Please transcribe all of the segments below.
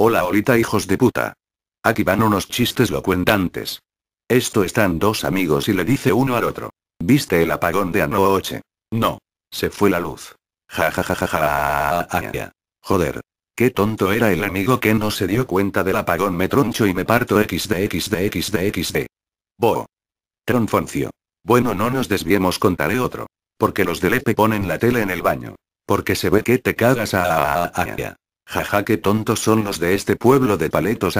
Hola, Olita, hijos de puta. Aquí van unos chistes locuentantes. Esto están dos amigos y le dice uno al otro. ¿Viste el apagón de anoche? No. Se fue la luz. Ja Joder. Qué tonto era el amigo que no se dio cuenta del apagón me troncho y me parto xdxdxdxd. Bo. Tronfoncio. Bueno no nos desviemos contaré otro. Porque los del Lepe ponen la tele en el baño. Porque se ve que te cagas a... Jaja, qué tontos son los de este pueblo de paletos.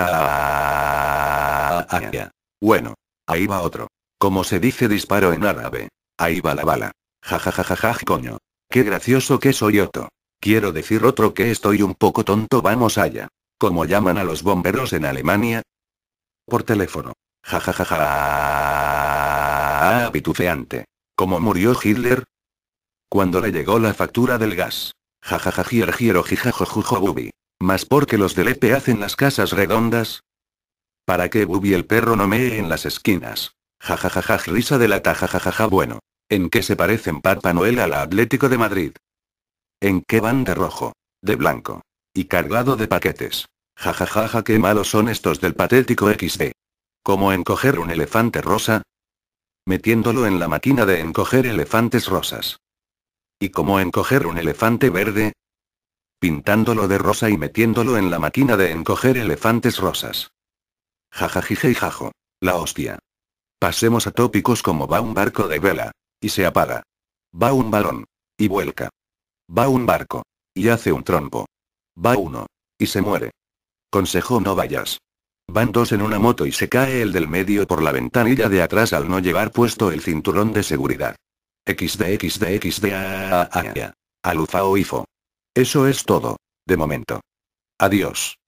Bueno, ahí va otro. Como se dice disparo en árabe. Ahí va la bala. Jajajajaja, coño. Qué gracioso que soy otro. Quiero decir otro que estoy un poco tonto, vamos allá. ¿Cómo llaman a los bomberos en Alemania? Por teléfono. Jajajaja. Pitufeante. ¿Cómo murió Hitler? Cuando le llegó la factura del gas jijajo Bubi. ¿Más porque los del EP hacen las casas redondas? ¿Para que Bubi el perro no mee en las esquinas? Jajajaja risa de la tajajajaja bueno. ¿En qué se parecen Papá Noel al Atlético de Madrid? ¿En qué van de rojo? De blanco. Y cargado de paquetes. Jajajaja qué malos son estos del patético XD. ¿Cómo encoger un elefante rosa? Metiéndolo en la máquina de encoger elefantes rosas. ¿Y cómo encoger un elefante verde? Pintándolo de rosa y metiéndolo en la máquina de encoger elefantes rosas. Jajajije jajo. La hostia. Pasemos a tópicos como va un barco de vela. Y se apaga. Va un balón. Y vuelca. Va un barco. Y hace un trompo. Va uno. Y se muere. Consejo no vayas. Van dos en una moto y se cae el del medio por la ventanilla de atrás al no llevar puesto el cinturón de seguridad de X de a, a, a, Eso es todo. De momento. Adiós.